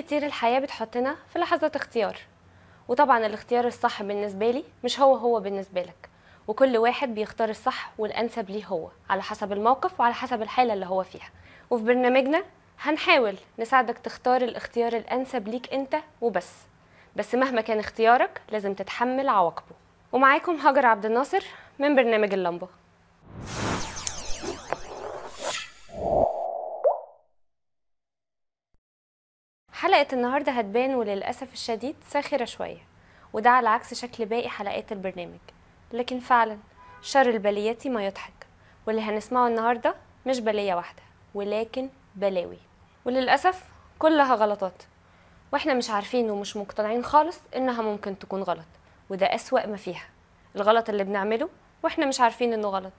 كتير الحياة بتحطنا في لحظات اختيار وطبعا الاختيار الصح بالنسبة لي مش هو هو بالنسبة لك وكل واحد بيختار الصح والأنسب ليه هو على حسب الموقف وعلى حسب الحالة اللي هو فيها وفي برنامجنا هنحاول نساعدك تختار الاختيار الأنسب ليك أنت وبس بس مهما كان اختيارك لازم تتحمل عواقبه ومعاكم هاجر عبد الناصر من برنامج اللمبه حلقه النهارده هتبان وللاسف الشديد ساخره شويه وده على عكس شكل باقي حلقات البرنامج لكن فعلا شر البليات ما يضحك واللي هنسمعه النهارده مش بليه واحده ولكن بلاوي وللاسف كلها غلطات واحنا مش عارفين ومش مقتنعين خالص انها ممكن تكون غلط وده اسوأ ما فيها الغلط اللي بنعمله واحنا مش عارفين انه غلط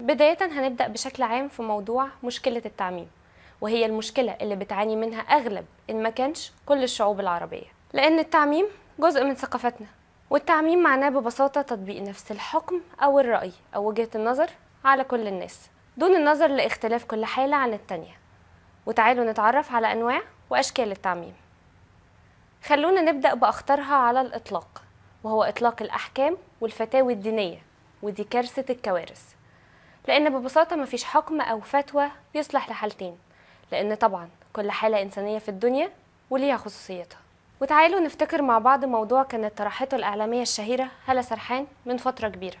بدايه هنبدا بشكل عام في موضوع مشكله التعميم وهي المشكلة اللي بتعاني منها أغلب إن ما كانش كل الشعوب العربية لأن التعميم جزء من ثقافتنا والتعميم معناه ببساطة تطبيق نفس الحكم أو الرأي أو وجهة النظر على كل الناس دون النظر لاختلاف كل حالة عن التانية وتعالوا نتعرف على أنواع وأشكال التعميم خلونا نبدأ بأخطرها على الإطلاق وهو إطلاق الأحكام والفتاوي الدينية ودي كارثة الكوارث لأن ببساطة مفيش حكم أو فتوى يصلح لحالتين لأن طبعا كل حالة إنسانية في الدنيا وليها خصوصيتها وتعالوا نفتكر مع بعض موضوع كانت طرحته الإعلامية الشهيرة هالة سرحان من فترة كبيرة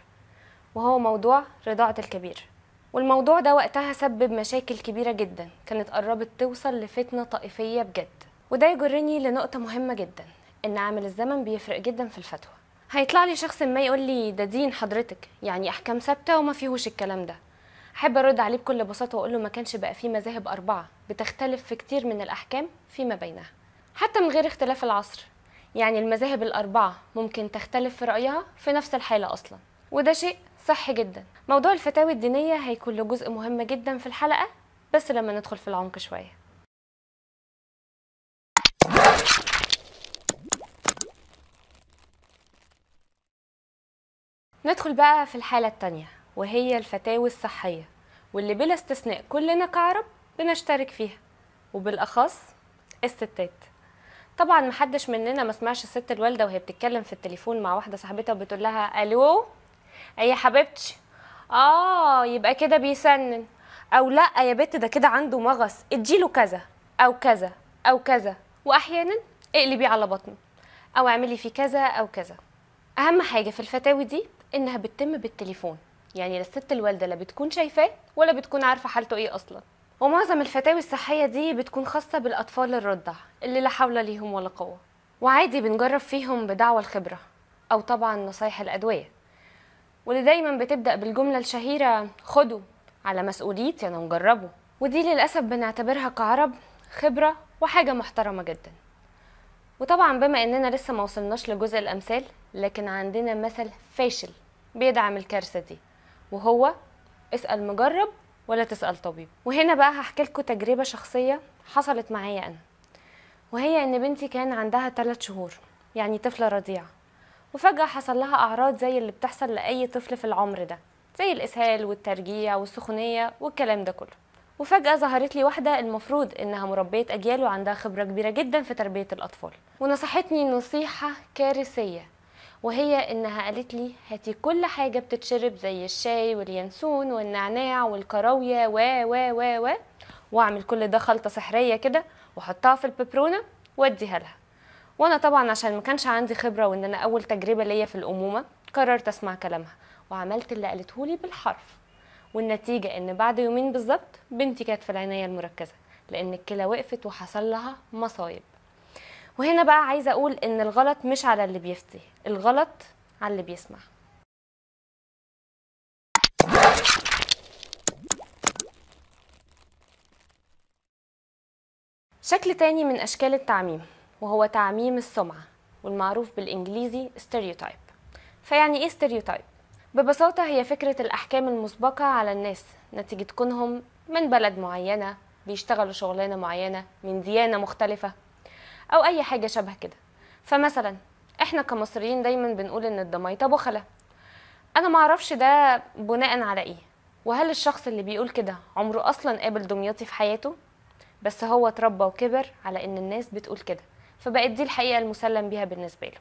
وهو موضوع رضاعة الكبير والموضوع ده وقتها سبب مشاكل كبيرة جدا كانت قربت توصل لفتنة طائفية بجد وده يجرني لنقطة مهمة جدا إن عامل الزمن بيفرق جدا في الفتوى هيطلع لي شخص ما يقول لي ده دين حضرتك يعني أحكام ثابتة وما فيهوش الكلام ده احب ارد عليه بكل بساطه واقول له ما كانش بقى فيه مذاهب اربعه بتختلف في كتير من الاحكام فيما بينها حتى من غير اختلاف العصر يعني المذاهب الاربعه ممكن تختلف في رايها في نفس الحاله اصلا وده شيء صح جدا موضوع الفتاوي الدينيه هيكون له جزء مهم جدا في الحلقه بس لما ندخل في العمق شويه ندخل بقى في الحالة التانية وهي الفتاوي الصحية واللي بلا استثناء كلنا كعرب بنشترك فيها وبالأخص الستات طبعا محدش مننا ما سمعش الست الوالده وهي بتتكلم في التليفون مع واحده صاحبتها وبتقول لها الو ايه يا حبيبتي اه يبقى كده بيسنن او لا يا بت ده كده عنده مغص اديله كذا او كذا او كذا واحيانا اقلبي على بطنه او اعملي فيه كذا او كذا اهم حاجه في الفتاوي دي انها بتتم بالتليفون يعني لا الست الوالده لا بتكون شايفاه ولا بتكون عارفه حالته ايه اصلا ومعظم الفتاوي الصحيه دي بتكون خاصه بالاطفال الرضع اللي لا حول ليهم ولا قوه وعادي بنجرب فيهم بدعوى الخبره او طبعا نصايح الادويه واللي دايما بتبدا بالجمله الشهيره خدوا على مسؤوليتي انا مجربه ودي للاسف بنعتبرها كعرب خبره وحاجه محترمه جدا وطبعا بما اننا لسه ما وصلناش لجزء الامثال لكن عندنا مثل فاشل بيدعم الكارثه دي وهو اسأل مجرب ولا تسأل طبيب وهنا بقى هحكي لكم تجربة شخصية حصلت معايا أنا وهي إن بنتي كان عندها 3 شهور يعني طفلة رضيعة وفجأة حصل لها أعراض زي اللي بتحصل لأي طفل في العمر ده زي الإسهال والترجيع والسخونية والكلام ده كله وفجأة ظهرت لي واحدة المفروض إنها مربية أجيال وعندها خبرة كبيرة جدا في تربية الأطفال ونصحتني نصيحة كارثية وهي انها قالت لي هاتي كل حاجه بتتشرب زي الشاي واليانسون والنعناع والكراويه و و و و واعمل كل ده خلطه سحريه كده واحطها في الببرونه واديها لها وانا طبعا عشان ما كانش عندي خبره وان انا اول تجربه ليا في الامومه قررت اسمع كلامها وعملت اللي قالته لي بالحرف والنتيجه ان بعد يومين بالظبط بنتي كانت في العنايه المركزه لان الكلى وقفت وحصل لها مصايب وهنا بقى عايزه اقول ان الغلط مش على اللي بيفتي الغلط على اللي بيسمع شكل تاني من أشكال التعميم وهو تعميم السمعة والمعروف بالإنجليزي stereotype فيعني إيه stereotype؟ ببساطة هي فكرة الأحكام المسبقة على الناس نتيجة كونهم من بلد معينة بيشتغلوا شغلانة معينة من ديانة مختلفة او اي حاجه شبه كده فمثلا احنا كمصريين دايما بنقول ان الضمايطه بخله انا معرفش ده بناء على ايه وهل الشخص اللي بيقول كده عمره اصلا قابل دمياطي في حياته بس هو اتربى وكبر على ان الناس بتقول كده فبقت دي الحقيقه المسلم بيها بالنسبه له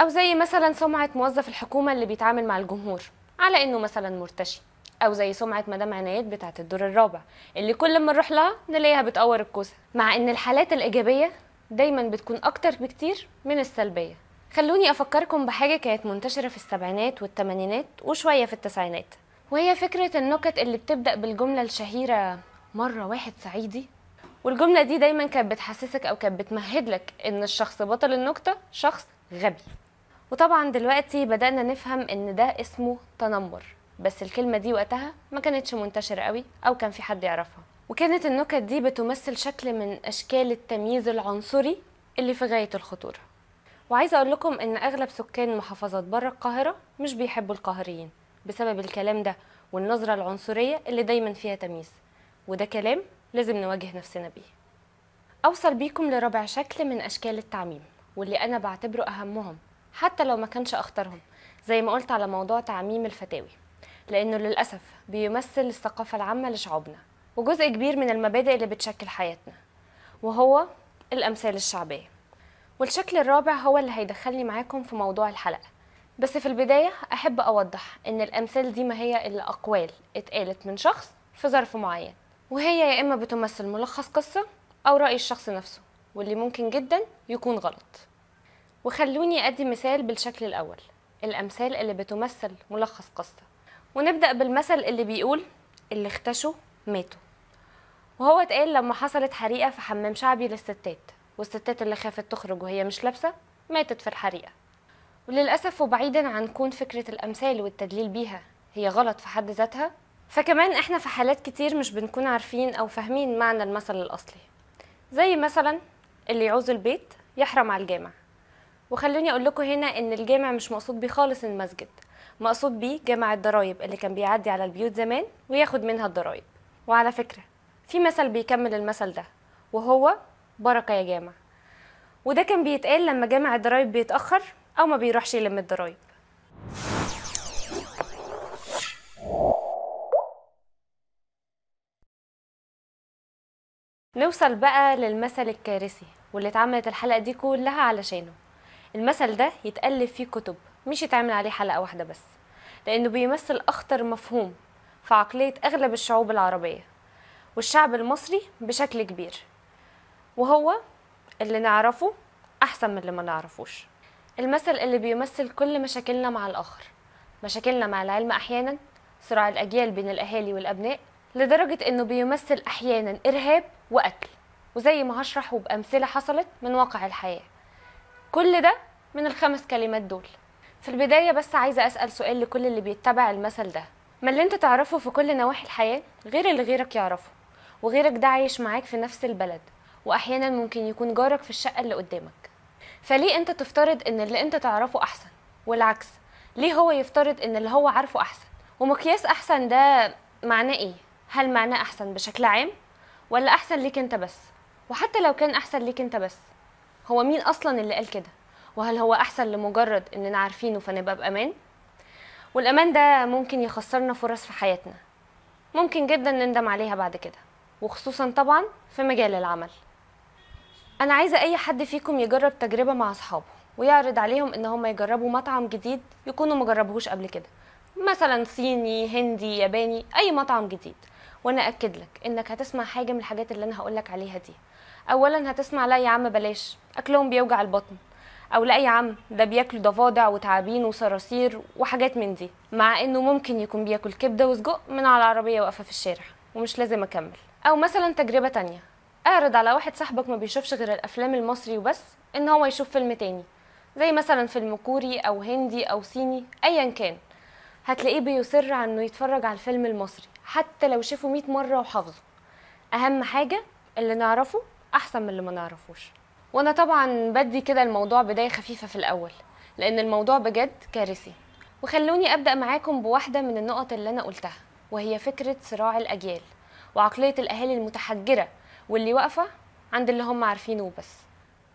او زي مثلا سمعه موظف الحكومه اللي بيتعامل مع الجمهور على انه مثلا مرتشي او زي سمعه مدام عنايات بتاعه الدور الرابع اللي كل ما نروح لها نلاقيها بتقور الكوسه مع ان الحالات الايجابيه دايما بتكون اكتر بكتير من السلبيه خلوني افكركم بحاجه كانت منتشره في السبعينات والثمانينات وشويه في التسعينات وهي فكره النكت اللي بتبدا بالجمله الشهيره مره واحد صعيدي والجمله دي دايما كانت بتحسسك او كانت بتمهد لك ان الشخص بطل النكته شخص غبي وطبعا دلوقتي بدانا نفهم ان ده اسمه تنمر بس الكلمه دي وقتها ما كانتش منتشره قوي او كان في حد يعرفها وكانت النكت دي بتمثل شكل من أشكال التمييز العنصري اللي في غاية الخطورة وعايزة أقول لكم إن أغلب سكان محافظات بره القاهرة مش بيحبوا القاهريين بسبب الكلام ده والنظرة العنصرية اللي دايما فيها تمييز وده كلام لازم نواجه نفسنا بيه أوصل بيكم لرابع شكل من أشكال التعميم واللي أنا بعتبره أهمهم حتى لو ما كانش أخطرهم زي ما قلت على موضوع تعميم الفتاوي لأنه للأسف بيمثل الثقافة العامة لشعوبنا وجزء كبير من المبادئ اللي بتشكل حياتنا وهو الأمثال الشعبية والشكل الرابع هو اللي هيدخلني معاكم في موضوع الحلقة بس في البداية أحب أوضح إن الأمثال دي ما هي إلا أقوال اتقالت من شخص في ظرف معين وهي يا إما بتمثل ملخص قصة أو رأي الشخص نفسه واللي ممكن جدا يكون غلط وخلوني أدي مثال بالشكل الأول الأمثال اللي بتمثل ملخص قصة ونبدأ بالمثل اللي بيقول اللي اختشوا ماتوا وهو اتقال لما حصلت حريقه في حمام شعبي للستات والستات اللي خافت تخرج وهي مش لابسه ماتت في الحريقه وللاسف وبعيدا عن كون فكره الامثال والتدليل بيها هي غلط في حد ذاتها فكمان احنا في حالات كتير مش بنكون عارفين او فاهمين معنى المثل الاصلي زي مثلا اللي يعوز البيت يحرم على الجامع وخلوني اقول لكم هنا ان الجامع مش مقصود بيه خالص المسجد مقصود بيه جامع الضرايب اللي كان بيعدي على البيوت زمان وياخد منها الضرايب وعلى فكره في مثل بيكمل المثل ده وهو بركة يا جامع وده كان بيتقال لما جامع الضرايب بيتأخر أو ما بيروحش يلم الضرايب نوصل بقى للمثل الكارثي واللي اتعملت الحلقة دي كلها علشانه المثل ده يتألف فيه كتب مش يتعمل عليه حلقة واحدة بس لأنه بيمثل أخطر مفهوم في عقلية أغلب الشعوب العربية والشعب المصري بشكل كبير وهو اللي نعرفه أحسن من اللي ما نعرفوش المثل اللي بيمثل كل مشاكلنا مع الآخر مشاكلنا مع العلم أحيانا صراع الأجيال بين الأهالي والأبناء لدرجة إنه بيمثل أحيانا إرهاب وقتل وزي ما هشرح وبأمثلة حصلت من واقع الحياة كل ده من الخمس كلمات دول في البداية بس عايزة أسأل سؤال لكل اللي بيتبع المثل ده ما اللي انت تعرفه في كل نواحي الحياة غير اللي غيرك يعرفه وغيرك ده عايش معاك في نفس البلد واحيانا ممكن يكون جارك في الشقه اللي قدامك فليه انت تفترض ان اللي انت تعرفه احسن والعكس ليه هو يفترض ان اللي هو عارفه احسن ومقياس احسن ده معناه ايه هل معناه احسن بشكل عام ولا احسن ليك انت بس وحتى لو كان احسن ليك انت بس هو مين اصلا اللي قال كده وهل هو احسن لمجرد اننا عارفينه فنبقى بامان والامان ده ممكن يخسرنا فرص في حياتنا ممكن جدا نندم عليها بعد كده وخصوصا طبعا في مجال العمل انا عايزه اي حد فيكم يجرب تجربه مع اصحابه ويعرض عليهم ان هم يجربوا مطعم جديد يكونوا مجربوهوش قبل كده مثلا صيني هندي ياباني اي مطعم جديد وانا اكد لك انك هتسمع حاجه من الحاجات اللي انا هقولك عليها دي اولا هتسمع لا يا عم بلاش اكلهم بيوجع البطن او لا يا عم ده بياكلوا ضفادع وتعابين وصراصير وحاجات من دي مع انه ممكن يكون بياكل كبده وسجق من على عربيه واقفه في الشارع ومش لازم اكمل او مثلا تجربه تانية اعرض على واحد صاحبك ما بيشوفش غير الافلام المصري وبس ان هو يشوف فيلم تاني زي مثلا فيلم كوري او هندي او صيني ايا كان هتلاقيه بيصر على انه يتفرج على الفيلم المصري حتى لو شافه مئة مره وحافظه اهم حاجه اللي نعرفه احسن من اللي ما نعرفوش وانا طبعا بدي كده الموضوع بدايه خفيفه في الاول لان الموضوع بجد كارثي وخلوني ابدا معاكم بواحده من النقط اللي انا قلتها وهي فكره صراع الاجيال وعقلية الأهالي المتحجرة واللي واقفة عند اللي هم عارفينه وبس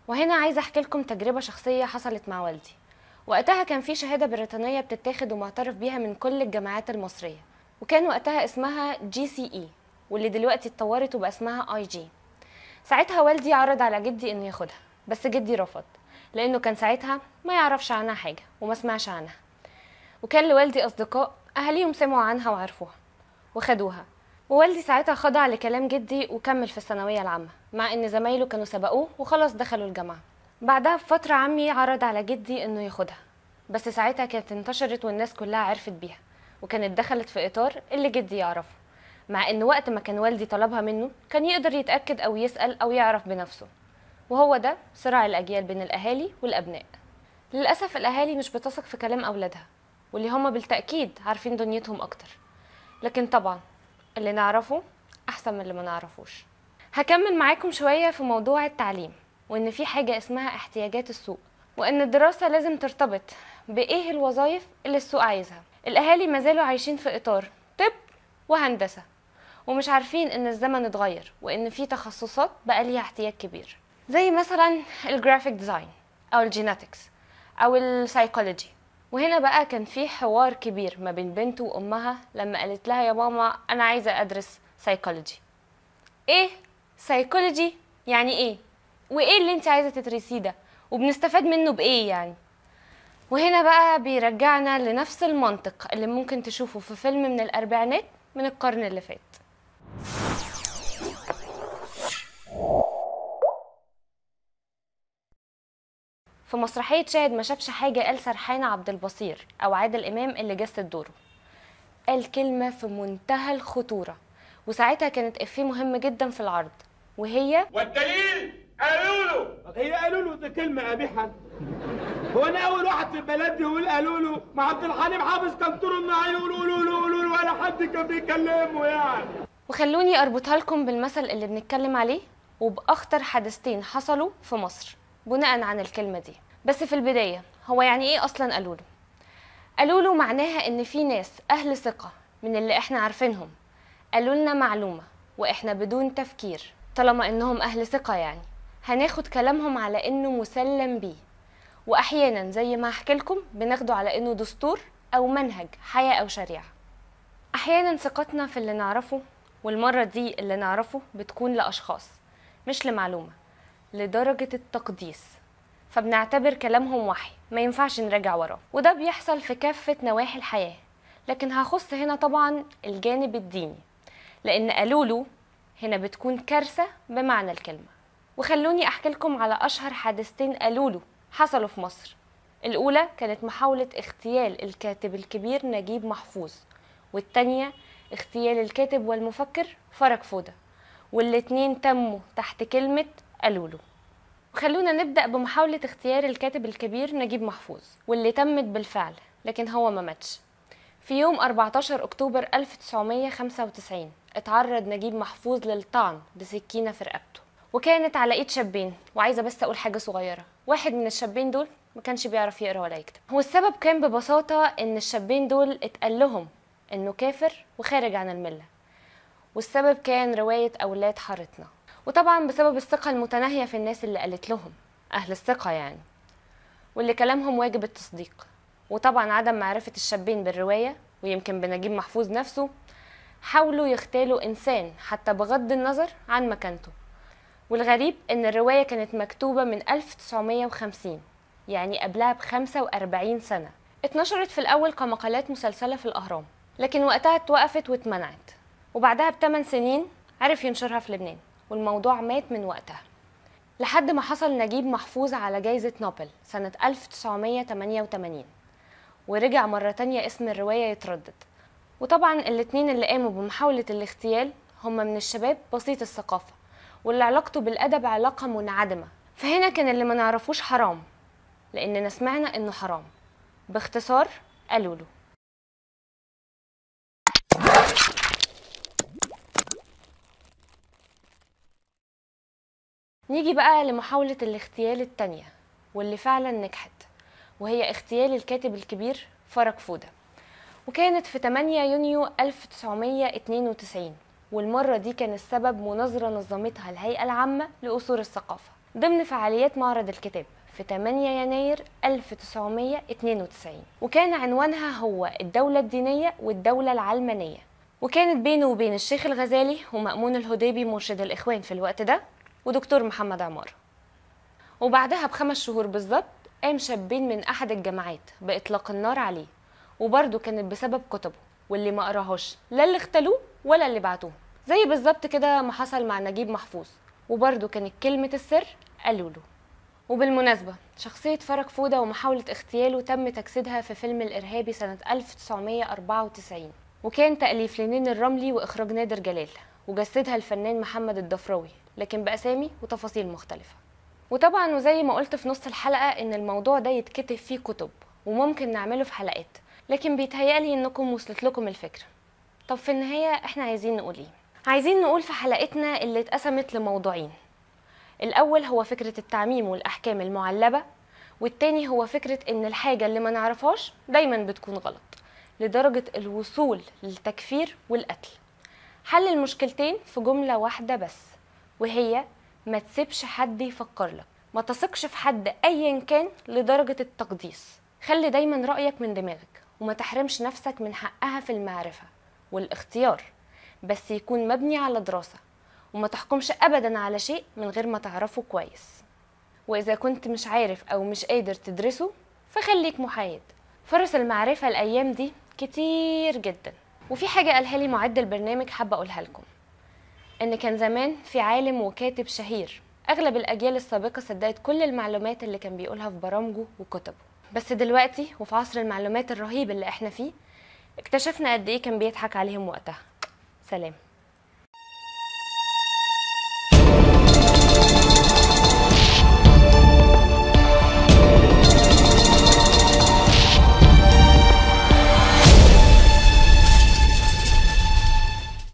وهنا عايزة أحكي لكم تجربة شخصية حصلت مع والدي وقتها كان في شهادة بريطانية بتتاخد ومعترف بيها من كل الجامعات المصرية وكان وقتها اسمها جي سي اي واللي دلوقتي اتطورت وبقى اسمها اي جي ساعتها والدي عرض على جدي انه ياخدها بس جدي رفض لانه كان ساعتها ما يعرفش عنها حاجه وما سمعش عنها وكان لوالدي اصدقاء اهاليهم سمعوا عنها وعرفوها وخدوها ووالدي ساعتها خضع لكلام جدي وكمل في الثانوية العامة مع إن زمايله كانوا سبقوه وخلاص دخلوا الجامعة بعدها بفترة عمي عرض على جدي إنه ياخدها بس ساعتها كانت انتشرت والناس كلها عرفت بيها وكانت دخلت في إطار اللي جدي يعرفه مع إن وقت ما كان والدي طلبها منه كان يقدر يتأكد أو يسأل أو يعرف بنفسه وهو ده صراع الأجيال بين الأهالي والأبناء للأسف الأهالي مش بتثق في كلام أولادها واللي هما بالتأكيد عارفين دنيتهم أكتر لكن طبعا اللي نعرفه أحسن من اللي ما نعرفوش هكمل معاكم شوية في موضوع التعليم وإن في حاجة اسمها احتياجات السوق وإن الدراسة لازم ترتبط بإيه الوظائف اللي السوق عايزها الأهالي ما زالوا عايشين في إطار طب وهندسة ومش عارفين إن الزمن اتغير وإن في تخصصات بقى ليها احتياج كبير زي مثلا الجرافيك ديزاين أو الجيناتكس أو السايكولوجي وهنا بقى كان في حوار كبير ما بين بنته وامها لما قالت لها يا ماما انا عايزه ادرس سايكولوجي ايه سايكولوجي يعني ايه وايه اللي انت عايزه تدرسيه ده وبنستفاد منه بايه يعني وهنا بقى بيرجعنا لنفس المنطق اللي ممكن تشوفه في فيلم من الاربعينات من القرن اللي فات في مسرحية شاهد ما شافش حاجة قال سرحان عبد البصير أو عادل إمام اللي جسد دوره قال كلمة في منتهى الخطورة وساعتها كانت إفيه مهم جدا في العرض وهي والدليل قالوا له هي قالوا له دي كلمة قبيحة هو أنا أول واحد في البلد دي يقول قالوا له ما عبد الحليم حافظ كان طول النهار يقولوا له له قولوا له ولا حد كان بيكلمه يعني وخلوني أربطها لكم بالمثل اللي بنتكلم عليه وبأخطر حدثتين حصلوا في مصر بناء عن الكلمة دي بس في البداية هو يعني ايه اصلا قالوله قالوله معناها ان في ناس اهل ثقة من اللي احنا عارفينهم قالولنا معلومة واحنا بدون تفكير طالما انهم اهل ثقة يعني هناخد كلامهم على انه مسلم بيه واحيانا زي ما هحكي لكم بناخده على انه دستور او منهج حياة او شريعة احيانا ثقتنا في اللي نعرفه والمرة دي اللي نعرفه بتكون لاشخاص مش لمعلومة لدرجة التقديس فبنعتبر كلامهم وحي ما ينفعش نراجع وراه وده بيحصل في كافة نواحي الحياة لكن هخص هنا طبعا الجانب الديني لأن قالوا له هنا بتكون كارثة بمعنى الكلمة وخلوني أحكي لكم على أشهر حادثتين قالوا له حصلوا في مصر الأولى كانت محاولة اغتيال الكاتب الكبير نجيب محفوظ والتانية اغتيال الكاتب والمفكر فرج فودة والاتنين تموا تحت كلمة قالوا له وخلونا نبدأ بمحاولة اختيار الكاتب الكبير نجيب محفوظ واللي تمت بالفعل لكن هو ما ماتش في يوم 14 أكتوبر 1995 اتعرض نجيب محفوظ للطعن بسكينة في رقبته وكانت على ايد شابين وعايزة بس أقول حاجة صغيرة واحد من الشابين دول ما كانش بيعرف يقرا ولا يكتب هو السبب كان ببساطة إن الشابين دول اتقال لهم إنه كافر وخارج عن الملة والسبب كان رواية أولاد حارتنا وطبعا بسبب الثقة المتناهية في الناس اللي قالت لهم أهل الثقة يعني واللي كلامهم واجب التصديق وطبعا عدم معرفة الشابين بالرواية ويمكن بنجيب محفوظ نفسه حاولوا يختالوا إنسان حتى بغض النظر عن مكانته والغريب إن الرواية كانت مكتوبة من 1950 يعني قبلها ب 45 سنة اتنشرت في الأول كمقالات مسلسلة في الأهرام لكن وقتها اتوقفت واتمنعت وبعدها بثمان سنين عرف ينشرها في لبنان والموضوع مات من وقتها لحد ما حصل نجيب محفوظ على جايزة نوبل سنة 1988 ورجع مرة تانية اسم الرواية يتردد وطبعا الاتنين اللي قاموا بمحاولة الاغتيال هم من الشباب بسيط الثقافة واللي علاقته بالأدب علاقة منعدمة فهنا كان اللي ما نعرفوش حرام لأننا سمعنا إنه حرام باختصار قالوا له نيجي بقى لمحاولة الاغتيال التانية واللي فعلا نجحت وهي اغتيال الكاتب الكبير فرج فودة وكانت في 8 يونيو 1992 والمرة دي كان السبب مناظرة نظمتها الهيئة العامة لأصول الثقافة ضمن فعاليات معرض الكتاب في 8 يناير 1992 وكان عنوانها هو الدولة الدينية والدولة العلمانية وكانت بينه وبين الشيخ الغزالي ومأمون الهديبي مرشد الإخوان في الوقت ده ودكتور محمد عمار وبعدها بخمس شهور بالظبط قام شابين من أحد الجامعات بإطلاق النار عليه وبرده كانت بسبب كتبه واللي ما قراهاش لا اللي اختلوه ولا اللي بعتوه زي بالظبط كده ما حصل مع نجيب محفوظ وبرده كانت كلمة السر قالوا له وبالمناسبة شخصية فرج فودة ومحاولة اغتياله تم تجسيدها في فيلم الإرهابي سنة 1994 وكان تأليف لنين الرملي وإخراج نادر جلال وجسدها الفنان محمد الضفراوي لكن بأسامي وتفاصيل مختلفة وطبعا وزي ما قلت في نص الحلقة إن الموضوع ده يتكتب فيه كتب وممكن نعمله في حلقات لكن بيتهيألي إنكم وصلت لكم الفكرة طب في النهاية إحنا عايزين نقول إيه؟ عايزين نقول في حلقتنا اللي اتقسمت لموضوعين الأول هو فكرة التعميم والأحكام المعلبة والتاني هو فكرة إن الحاجة اللي ما نعرفهاش دايما بتكون غلط لدرجة الوصول للتكفير والقتل حل المشكلتين في جملة واحدة بس وهي ما تسيبش حد يفكر لك ما تثقش في حد ايا كان لدرجة التقديس خلي دايما رأيك من دماغك وما تحرمش نفسك من حقها في المعرفة والاختيار بس يكون مبني على دراسة وما تحكمش أبدا على شيء من غير ما تعرفه كويس وإذا كنت مش عارف أو مش قادر تدرسه فخليك محايد فرص المعرفة الأيام دي كتير جداً وفي حاجه قالها لي معد البرنامج حابه اقولها لكم ان كان زمان في عالم وكاتب شهير اغلب الاجيال السابقه صدقت كل المعلومات اللي كان بيقولها في برامجه وكتبه بس دلوقتي وفي عصر المعلومات الرهيب اللي احنا فيه اكتشفنا قد ايه كان بيضحك عليهم وقتها سلام